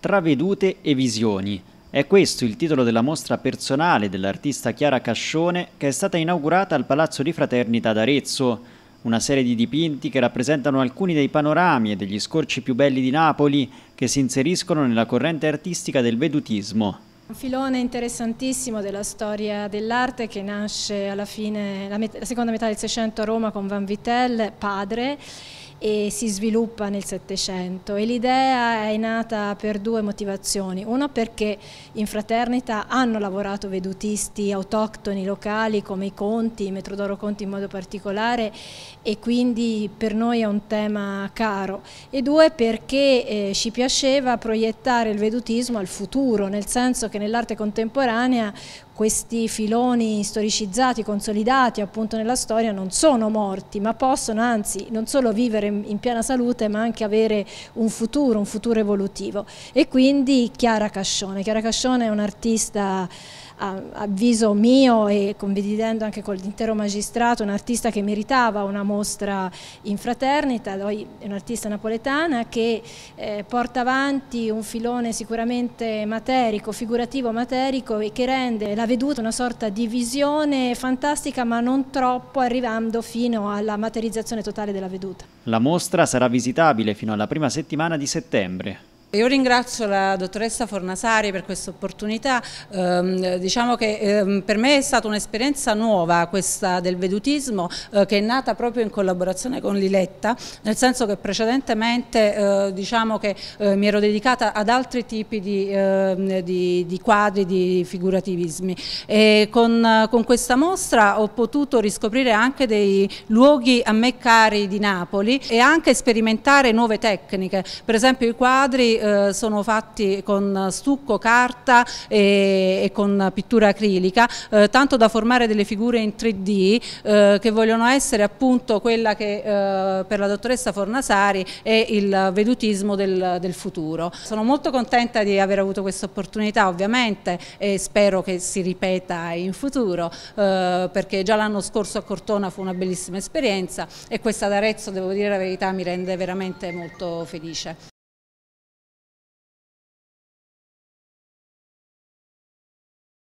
Travedute e visioni. È questo il titolo della mostra personale dell'artista Chiara Cascione che è stata inaugurata al Palazzo di Fraternita d'Arezzo. Una serie di dipinti che rappresentano alcuni dei panorami e degli scorci più belli di Napoli che si inseriscono nella corrente artistica del vedutismo. Un filone interessantissimo della storia dell'arte che nasce alla fine, la, la seconda metà del Seicento a Roma con Van Vittel, padre, e si sviluppa nel Settecento e l'idea è nata per due motivazioni. Una perché in Fraternita hanno lavorato vedutisti autoctoni locali come i Conti, Metrodoro Conti in modo particolare e quindi per noi è un tema caro e due perché eh, ci piaceva proiettare il vedutismo al futuro, nel senso che nell'arte contemporanea questi filoni storicizzati, consolidati appunto nella storia non sono morti ma possono anzi non solo vivere in piena salute ma anche avere un futuro, un futuro evolutivo e quindi Chiara Cascione. Chiara Cascione è un'artista avviso mio e condividendo anche con l'intero magistrato, un artista che meritava una mostra in fraternita, è un'artista napoletana che eh, porta avanti un filone sicuramente materico, figurativo materico e che rende la veduta una sorta di visione fantastica ma non troppo arrivando fino alla materializzazione totale della veduta. La mostra sarà visitabile fino alla prima settimana di settembre. Io ringrazio la dottoressa Fornasari per questa opportunità, eh, diciamo che eh, per me è stata un'esperienza nuova questa del vedutismo eh, che è nata proprio in collaborazione con Liletta, nel senso che precedentemente eh, diciamo che eh, mi ero dedicata ad altri tipi di, ehm, di, di quadri, di figurativismi e con, con, questa mostra ho potuto riscoprire anche dei luoghi a me cari di Napoli e anche sperimentare nuove tecniche, per esempio i quadri eh, sono fatti con stucco, carta e, e con pittura acrilica, eh, tanto da formare delle figure in 3D eh, che vogliono essere appunto quella che eh, per la dottoressa Fornasari è il vedutismo del, del, futuro. Sono molto contenta di aver avuto questa opportunità ovviamente e spero che si ripeta in futuro eh, perché già l'anno scorso a Cortona fu una bellissima esperienza e questa ad Arezzo devo dire la verità mi rende veramente molto felice.